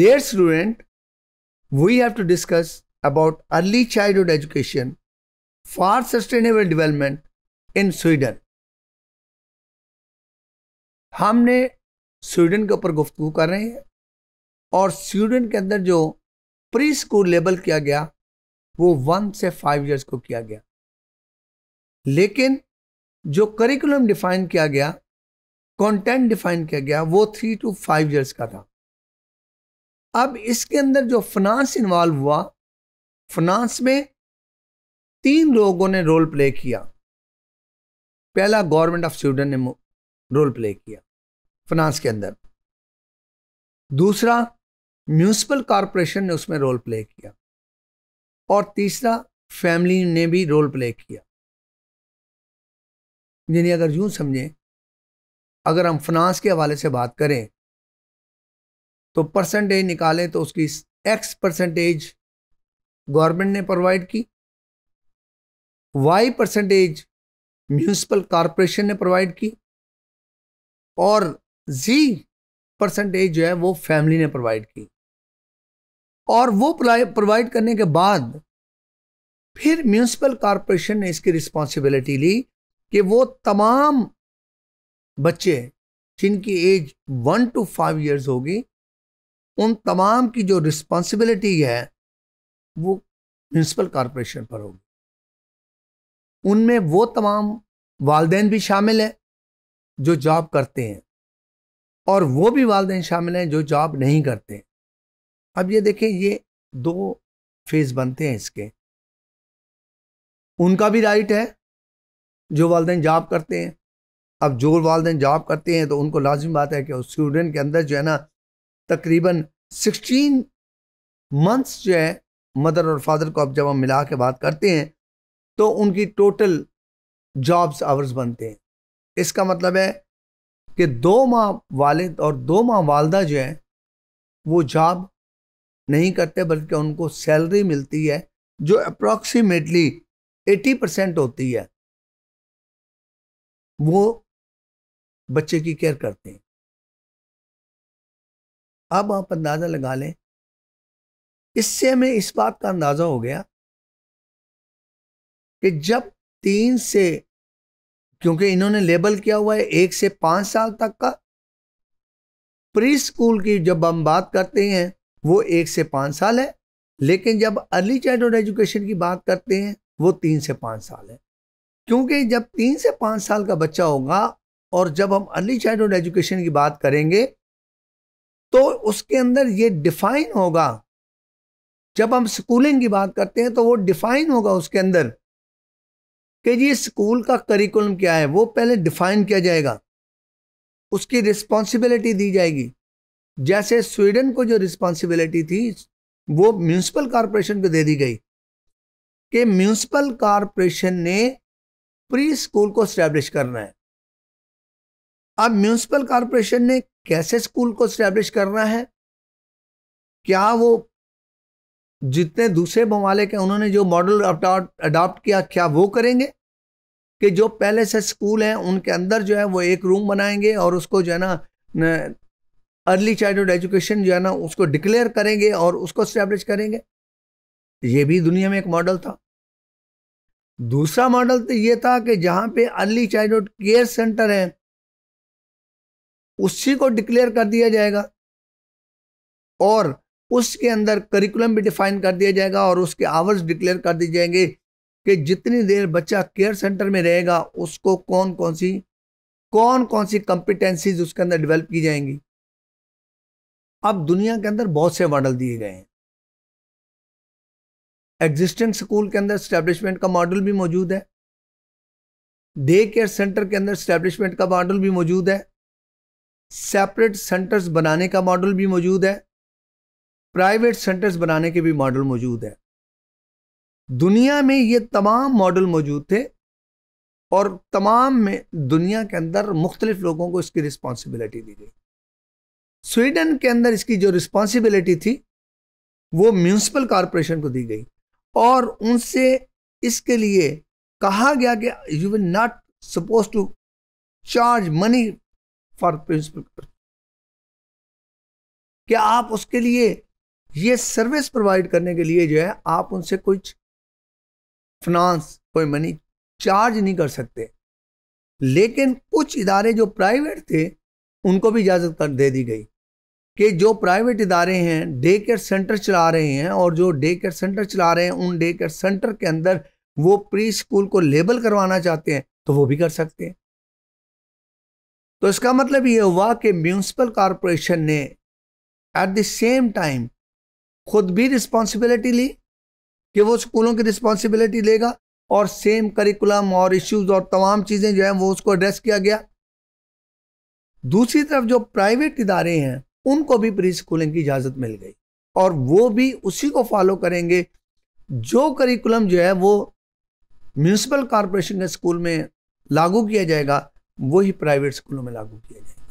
Dear student, we have to discuss about early childhood education for sustainable development in Sweden. हमने Sweden के ऊपर गुफ्तु कर रहे हैं और स्वीडन के अंदर जो प्री स्कूल लेबल किया गया वो वन से फाइव ईयर्स को किया गया लेकिन जो करिकुलम डिफाइन किया गया कंटेंट डिफाइन किया गया वो थ्री टू फाइव ईयर्स का था अब इसके अंदर जो फिनांस इन्वॉल्व हुआ फिनांस में तीन लोगों ने रोल प्ले किया पहला गवर्नमेंट ऑफ स्वीडन ने रोल प्ले किया फिनांस के अंदर दूसरा म्यूनसिपल कॉरपोरेशन ने उसमें रोल प्ले किया और तीसरा फैमिली ने भी रोल प्ले किया यानी अगर यूं समझें अगर हम फिनांस के हवाले से बात करें तो परसेंटेज निकालें तो उसकी एक्स परसेंटेज गवर्नमेंट ने प्रोवाइड की वाई परसेंटेज म्यूनसिपल कॉरपोरेशन ने प्रोवाइड की और जी परसेंटेज जो है वो फैमिली ने प्रोवाइड की और वो प्रोवाइड करने के बाद फिर म्यूनसिपल कॉरपोरेशन ने इसकी रिस्पॉन्सिबिलिटी ली कि वो तमाम बच्चे जिनकी age one to five years होगी उन तमाम की जो रिस्पॉन्सिबिलिटी है वो म्यूनसिपल कॉरपोरेशन पर होगी उनमें वो तमाम वालदे भी शामिल हैं जो जॉब करते हैं और वो भी वालदे शामिल हैं जो जॉब नहीं करते अब ये देखें ये दो फेज बनते हैं इसके उनका भी राइट है जो वालदे जॉब करते हैं अब जो वालदे जॉब करते हैं तो उनको लाजमी बात है कि स्टूडेंट के अंदर जो है ना तकरीबन 16 मंथ्स जो है मदर और फादर को अब जब हम मिला के बात करते हैं तो उनकी टोटल जॉब्स आवर्स बनते हैं इसका मतलब है कि दो माह वालिद और दो माह वालदा जो है वो जॉब नहीं करते बल्कि उनको सैलरी मिलती है जो अप्रॉक्सीमेटली 80 परसेंट होती है वो बच्चे की केयर करते हैं अब आप अंदाज़ा लगा लें इससे हमें इस बात का अंदाज़ा हो गया कि जब तीन से क्योंकि इन्होंने लेबल किया हुआ है एक से पाँच साल तक का प्री स्कूल की जब हम बात करते हैं वो एक से पाँच साल है लेकिन जब अर्ली चाइल्डहुड एजुकेशन की बात करते हैं वो तीन से पाँच साल है क्योंकि जब तीन से पाँच साल का बच्चा होगा और जब हम अर्ली चाइल्डहुड एजुकेशन की बात करेंगे तो उसके अंदर ये डिफाइन होगा जब हम स्कूलिंग की बात करते हैं तो वो डिफाइन होगा उसके अंदर कि जी स्कूल का करिकुलम क्या है वो पहले डिफाइन किया जाएगा उसकी रिस्पॉन्सिबिलिटी दी जाएगी जैसे स्वीडन को जो रिस्पॉन्सिबिलिटी थी वो म्यूनसिपल कॉरपोरेशन को दे दी गई कि म्यूनसिपल कॉरपोरेशन ने प्री स्कूल को स्टैब्लिश करना है अब म्यूनसिपल कॉरपोरेशन ने कैसे स्कूल को स्टैब्लिश करना है क्या वो जितने दूसरे ममालिक हैं उन्होंने जो मॉडल अडॉप्ट किया क्या वो करेंगे कि जो पहले से स्कूल हैं उनके अंदर जो है वो एक रूम बनाएंगे और उसको जो है ना अर्ली चाइल्डहुड एजुकेशन जो है ना उसको डिक्लेयर करेंगे और उसको स्टैब्लिश करेंगे ये भी दुनिया में एक मॉडल था दूसरा मॉडल तो ये था कि जहाँ पे अर्ली चाइल्डहुड केयर सेंटर हैं उसी को डिक्लेयर कर दिया जाएगा और उसके अंदर करिकुलम भी डिफाइन कर दिया जाएगा और उसके आवर्स डिक्लेयर कर दिए जाएंगे कि जितनी देर बच्चा केयर सेंटर में रहेगा उसको कौन कौन सी कौन कौन सी कंपिटेंसीज उसके अंदर डेवलप की जाएंगी अब दुनिया के अंदर बहुत से मॉडल दिए गए हैं एग्जिस्टिंग स्कूल के अंदर स्टैब्लिशमेंट का मॉडल भी मौजूद है डे केयर सेंटर के अंदर स्टैब्लिशमेंट का मॉडल भी मौजूद है सेपरेट सेंटर्स बनाने का मॉडल भी मौजूद है प्राइवेट सेंटर्स बनाने के भी मॉडल मौजूद है दुनिया में ये तमाम मॉडल मौजूद थे और तमाम में दुनिया के अंदर मुख्तलिफ लोगों को इसकी रिस्पॉन्सिबिलिटी दी गई स्वीडन के अंदर इसकी जो रिस्पॉन्सिबिलिटी थी वो म्यूनसिपल कॉरपोरेशन को दी गई और उनसे इसके लिए कहा गया कि you will not suppose to charge money for principal क्या आप उसके लिए ये सर्विस प्रोवाइड करने के लिए जो है आप उनसे कुछ फिनांस कोई मनी चार्ज नहीं कर सकते लेकिन कुछ इदारे जो प्राइवेट थे उनको भी इजाज़त कर दे दी गई कि जो प्राइवेट इदारे हैं डे केयर सेंटर चला रहे हैं और जो डे केयर सेंटर चला रहे हैं उन डे केयर सेंटर के अंदर वो प्री स्कूल को लेबल करवाना चाहते हैं तो वो भी कर सकते हैं तो इसका मतलब ये हुआ कि म्यूनसिपल कॉरपोरेशन ने एट द सेम टाइम खुद भी रिस्पॉन्सिबिलिटी ली कि वो स्कूलों की रिस्पॉन्सिबिलिटी लेगा और सेम करिकुलम और इश्यूज और तमाम चीज़ें जो हैं वो उसको एड्रेस किया गया दूसरी तरफ जो प्राइवेट इदारे हैं उनको भी प्री स्कूलिंग की इजाज़त मिल गई और वो भी उसी को फॉलो करेंगे जो करिकुलम जो है वो म्यूनसिपल कॉरपोरेशन के स्कूल में लागू किया जाएगा वही प्राइवेट स्कूलों में लागू किया जाएगा